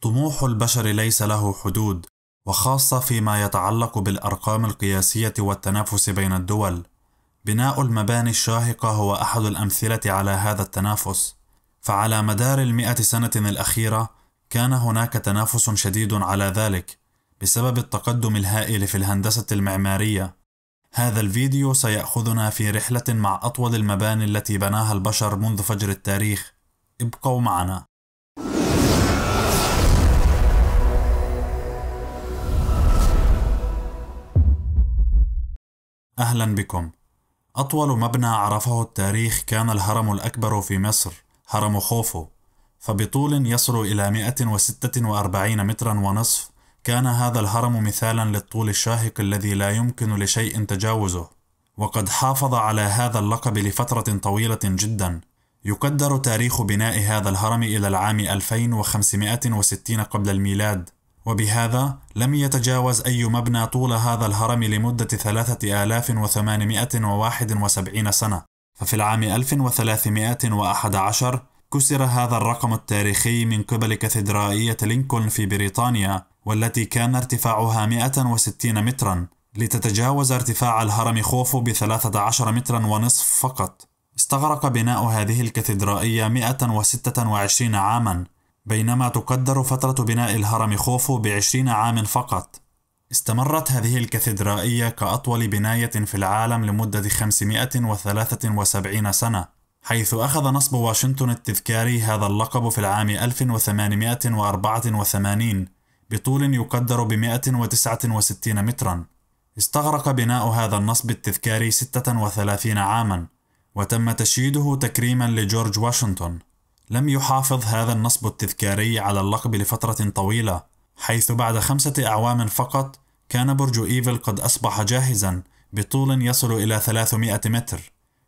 طموح البشر ليس له حدود وخاصة فيما يتعلق بالأرقام القياسية والتنافس بين الدول بناء المباني الشاهقة هو أحد الأمثلة على هذا التنافس فعلى مدار المئة سنة الأخيرة كان هناك تنافس شديد على ذلك بسبب التقدم الهائل في الهندسة المعمارية هذا الفيديو سيأخذنا في رحلة مع أطول المباني التي بناها البشر منذ فجر التاريخ ابقوا معنا أهلا بكم أطول مبنى عرفه التاريخ كان الهرم الأكبر في مصر هرم خوفو فبطول يصل إلى 146 مترا ونصف كان هذا الهرم مثالا للطول الشاهق الذي لا يمكن لشيء تجاوزه وقد حافظ على هذا اللقب لفترة طويلة جدا يقدر تاريخ بناء هذا الهرم إلى العام 2560 قبل الميلاد وبهذا لم يتجاوز أي مبنى طول هذا الهرم لمدة 3871 سنة ففي العام 1311 كسر هذا الرقم التاريخي من قبل كاتدرائية لينكولن في بريطانيا والتي كان ارتفاعها 160 مترا لتتجاوز ارتفاع الهرم خوفو ب 13 مترا ونصف فقط استغرق بناء هذه الكاتدرائية 126 عاماً بينما تقدر فترة بناء الهرم خوفو بعشرين عام فقط استمرت هذه الكاتدرائية كأطول بناية في العالم لمدة 573 سنة حيث أخذ نصب واشنطن التذكاري هذا اللقب في العام 1884 بطول يقدر ب 169 متراً استغرق بناء هذا النصب التذكاري 36 عاماً وتم تشييده تكريماً لجورج واشنطن لم يحافظ هذا النصب التذكاري على اللقب لفترة طويلة حيث بعد خمسة أعوام فقط كان برج إيفل قد أصبح جاهزا بطول يصل إلى 300 متر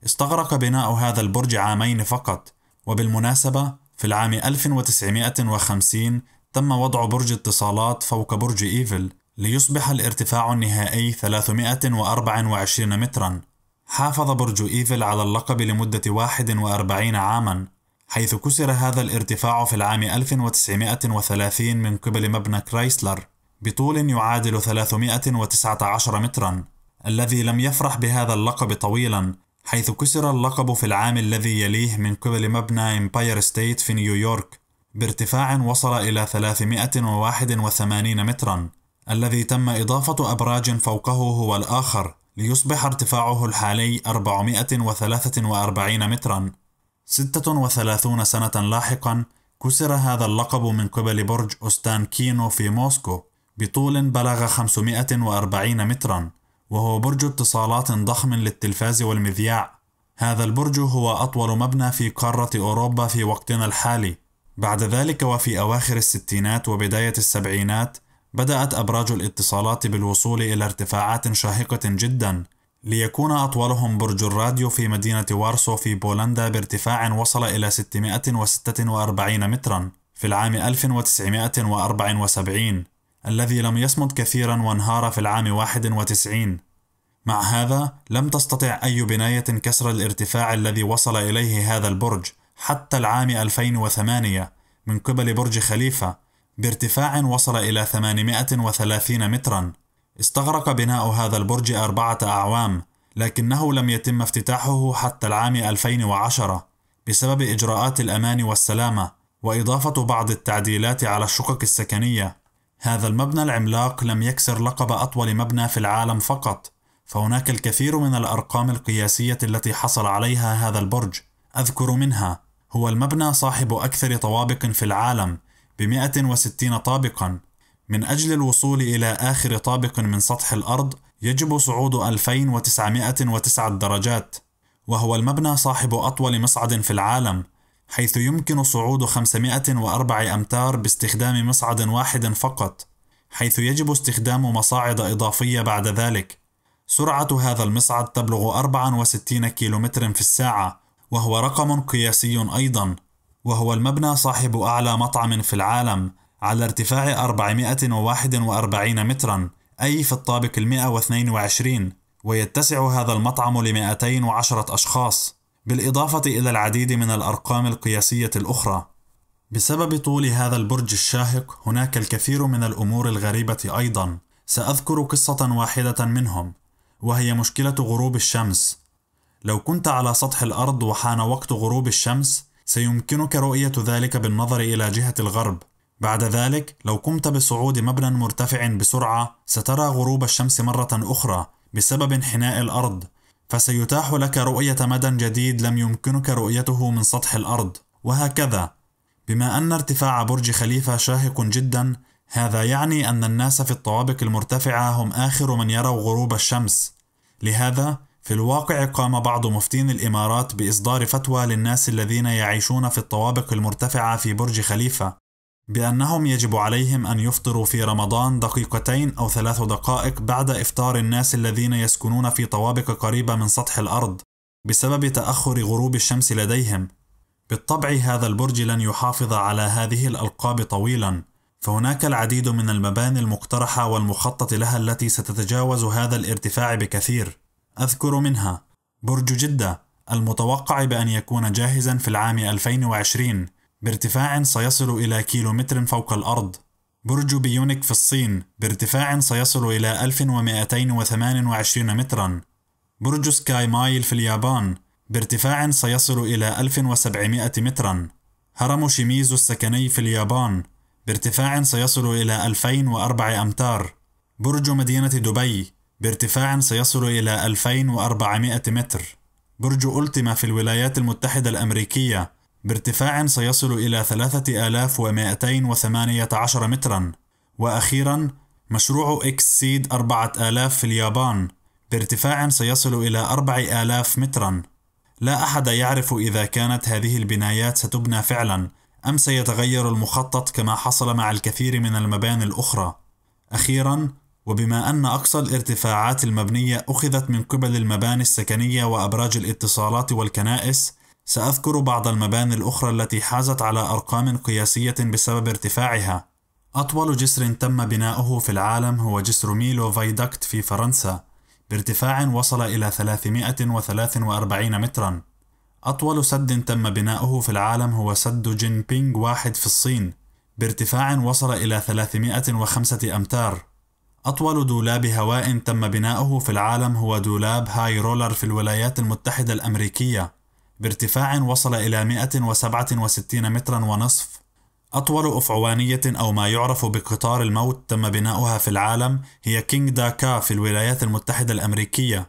استغرق بناء هذا البرج عامين فقط وبالمناسبة في العام 1950 تم وضع برج اتصالات فوق برج إيفل ليصبح الارتفاع النهائي 324 مترا حافظ برج إيفل على اللقب لمدة 41 عاما حيث كسر هذا الارتفاع في العام 1930 من قبل مبنى كرايسلر بطول يعادل 319 مترا الذي لم يفرح بهذا اللقب طويلا حيث كسر اللقب في العام الذي يليه من قبل مبنى امباير ستيت في نيويورك بارتفاع وصل إلى 381 مترا الذي تم إضافة أبراج فوقه هو الآخر ليصبح ارتفاعه الحالي 443 مترا 36 سنة لاحقا كسر هذا اللقب من قبل برج أوستانكينو في موسكو بطول بلغ 540 مترا وهو برج اتصالات ضخم للتلفاز والمذياع هذا البرج هو أطول مبنى في قارة أوروبا في وقتنا الحالي بعد ذلك وفي أواخر الستينات وبداية السبعينات بدأت أبراج الاتصالات بالوصول إلى ارتفاعات شاهقة جدا ليكون أطولهم برج الراديو في مدينة وارسو في بولندا بارتفاع وصل إلى 646 مترا في العام 1974 الذي لم يصمد كثيرا وانهار في العام 91 مع هذا لم تستطع أي بناية كسر الارتفاع الذي وصل إليه هذا البرج حتى العام 2008 من قبل برج خليفة بارتفاع وصل إلى 830 متراً استغرق بناء هذا البرج أربعة أعوام لكنه لم يتم افتتاحه حتى العام 2010 بسبب إجراءات الأمان والسلامة وإضافة بعض التعديلات على الشقق السكنية هذا المبنى العملاق لم يكسر لقب أطول مبنى في العالم فقط فهناك الكثير من الأرقام القياسية التي حصل عليها هذا البرج أذكر منها هو المبنى صاحب أكثر طوابق في العالم ب 160 طابقاً من أجل الوصول إلى آخر طابق من سطح الأرض يجب صعود 2909 درجات وهو المبنى صاحب أطول مصعد في العالم حيث يمكن صعود 504 أمتار باستخدام مصعد واحد فقط حيث يجب استخدام مصاعد إضافية بعد ذلك سرعة هذا المصعد تبلغ 64 كيلومتر في الساعة وهو رقم قياسي أيضا وهو المبنى صاحب أعلى مطعم في العالم على ارتفاع 441 مترا أي في الطابق 122 ويتسع هذا المطعم ل 210 أشخاص بالإضافة إلى العديد من الأرقام القياسية الأخرى بسبب طول هذا البرج الشاهق هناك الكثير من الأمور الغريبة أيضا سأذكر قصة واحدة منهم وهي مشكلة غروب الشمس لو كنت على سطح الأرض وحان وقت غروب الشمس سيمكنك رؤية ذلك بالنظر إلى جهة الغرب بعد ذلك لو قمت بصعود مبنى مرتفع بسرعة سترى غروب الشمس مرة أخرى بسبب انحناء الأرض فسيتاح لك رؤية مدى جديد لم يمكنك رؤيته من سطح الأرض وهكذا بما أن ارتفاع برج خليفة شاهق جدا هذا يعني أن الناس في الطوابق المرتفعة هم آخر من يروا غروب الشمس لهذا في الواقع قام بعض مفتين الإمارات بإصدار فتوى للناس الذين يعيشون في الطوابق المرتفعة في برج خليفة بأنهم يجب عليهم أن يفطروا في رمضان دقيقتين أو ثلاث دقائق بعد إفطار الناس الذين يسكنون في طوابق قريبة من سطح الأرض بسبب تأخر غروب الشمس لديهم. بالطبع هذا البرج لن يحافظ على هذه الألقاب طويلا، فهناك العديد من المباني المقترحة والمخطط لها التي ستتجاوز هذا الارتفاع بكثير. أذكر منها برج جدة المتوقع بأن يكون جاهزا في العام 2020 بارتفاع سيصل إلى كيلومتر فوق الأرض برج بيونيك في الصين بارتفاع سيصل إلى 1228 مترا برج سكاي مايل في اليابان بارتفاع سيصل إلى 1700 مترا هرم شيميزو السكني في اليابان بارتفاع سيصل إلى 2004 أمتار برج مدينة دبي بارتفاع سيصل إلى 2400 متر برج ألتما في الولايات المتحدة الأمريكية بارتفاع سيصل إلى 3218 مترا وأخيرا مشروع إكس سيد 4000 في اليابان بارتفاع سيصل إلى 4000 مترا لا أحد يعرف إذا كانت هذه البنايات ستبنى فعلا أم سيتغير المخطط كما حصل مع الكثير من المباني الأخرى أخيرا وبما أن أقصى الارتفاعات المبنية أخذت من قبل المباني السكنية وأبراج الاتصالات والكنائس سأذكر بعض المباني الأخرى التي حازت على أرقام قياسية بسبب ارتفاعها. أطول جسر تم بناؤه في العالم هو جسر ميلو فايدكت في فرنسا بارتفاع وصل إلى 343 متراً. أطول سد تم بناؤه في العالم هو سد جين بينغ واحد في الصين بارتفاع وصل إلى 305 أمتار أطول دولاب هواء تم بناؤه في العالم هو دولاب هاي رولر في الولايات المتحدة الأمريكية بارتفاع وصل إلى 167 مترا ونصف أطول أفعوانية أو ما يعرف بقطار الموت تم بناؤها في العالم هي كينج داكا في الولايات المتحدة الأمريكية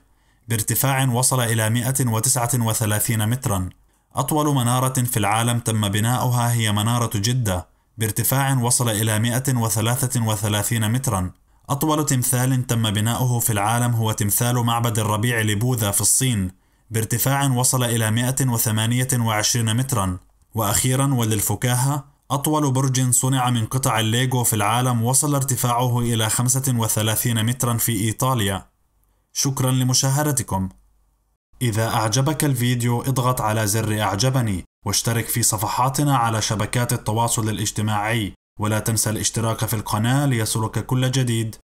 بارتفاع وصل إلى 139 مترا أطول منارة في العالم تم بناؤها هي منارة جدة بارتفاع وصل إلى 133 مترا أطول تمثال تم بناؤه في العالم هو تمثال معبد الربيع لبوذا في الصين بارتفاع وصل إلى 128 مترا وأخيرا وللفكاهة أطول برج صنع من قطع الليجو في العالم وصل ارتفاعه إلى 35 مترا في إيطاليا شكرا لمشاهدتكم إذا أعجبك الفيديو اضغط على زر أعجبني واشترك في صفحاتنا على شبكات التواصل الاجتماعي ولا تنسى الاشتراك في القناة ليصلك كل جديد